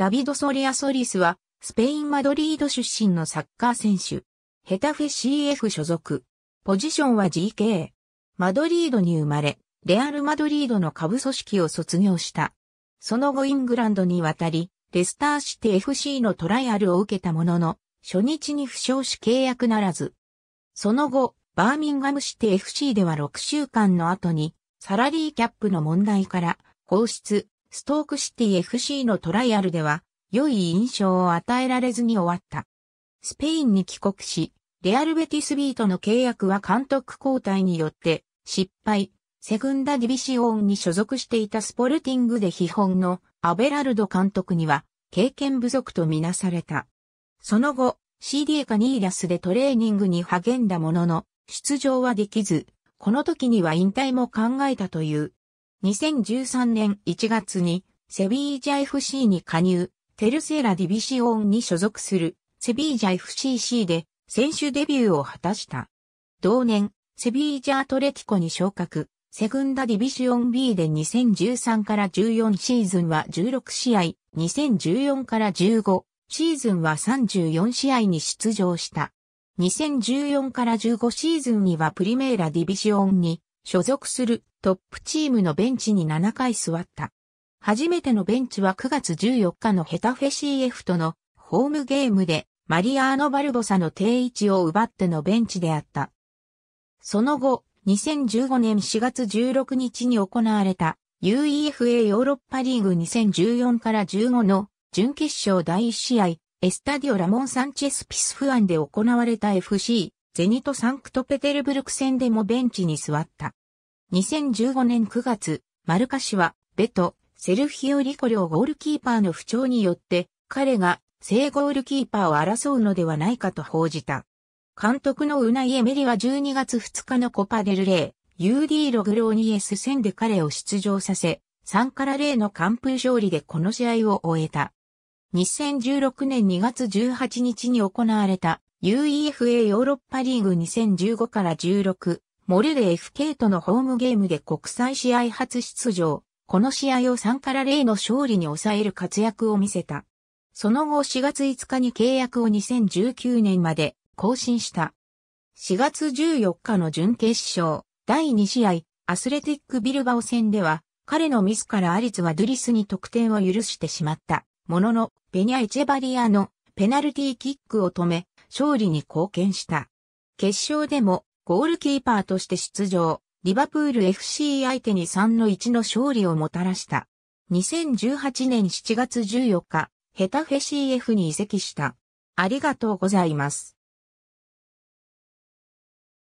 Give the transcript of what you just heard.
ダビド・ソリアソリスは、スペイン・マドリード出身のサッカー選手。ヘタフェ CF 所属。ポジションは GK。マドリードに生まれ、レアル・マドリードの下部組織を卒業した。その後イングランドに渡り、レスターシテ FC のトライアルを受けたものの、初日に負傷し契約ならず。その後、バーミンガムシテ FC では6週間の後に、サラリーキャップの問題から、放出、ストークシティ FC のトライアルでは、良い印象を与えられずに終わった。スペインに帰国し、レアルベティスビートの契約は監督交代によって失敗、セグンダディビシオンに所属していたスポルティングで基本のアベラルド監督には経験不足とみなされた。その後、CD カニーラスでトレーニングに励んだものの、出場はできず、この時には引退も考えたという。2013年1月にセビージャ FC に加入、テルセラディビシオンに所属するセビージャ FCC で選手デビューを果たした。同年、セビージャアトレティコに昇格、セグンダディビシオン B で2013から14シーズンは16試合、2014から15シーズンは34試合に出場した。2014から15シーズンにはプリメーラディビシオンに所属するトップチームのベンチに7回座った。初めてのベンチは9月14日のヘタフェ CF とのホームゲームでマリアーノ・バルボサの定位置を奪ってのベンチであった。その後、2015年4月16日に行われた UEFA ヨーロッパリーグ2014から15の準決勝第1試合、エスタディオ・ラモン・サンチェス・ピスフアンで行われた FC、ゼニト・サンクトペテルブルク戦でもベンチに座った。2015年9月、マルカ氏は、ベト、セルフィオ・リコ両ゴールキーパーの不調によって、彼が正ゴールキーパーを争うのではないかと報じた。監督のウナイエメリは12月2日のコパデルレイ、UD ログローニエス戦で彼を出場させ、3から0の完封勝利でこの試合を終えた。2016年2月18日に行われた UEFA ヨーロッパリーグ2015から16モルレ FK とのホームゲームで国際試合初出場。この試合を3から0の勝利に抑える活躍を見せた。その後4月5日に契約を2019年まで更新した。4月14日の準決勝、第2試合、アスレティックビルバオ戦では、彼のミスからアリツはドゥリスに得点を許してしまった。ものの、ペニャ・エチェバリアのペナルティーキックを止め、勝利に貢献した。決勝でもゴールキーパーとして出場、リバプール FC 相手に3の1の勝利をもたらした。2018年7月14日、ヘタフェ CF に移籍した。ありがとうございます。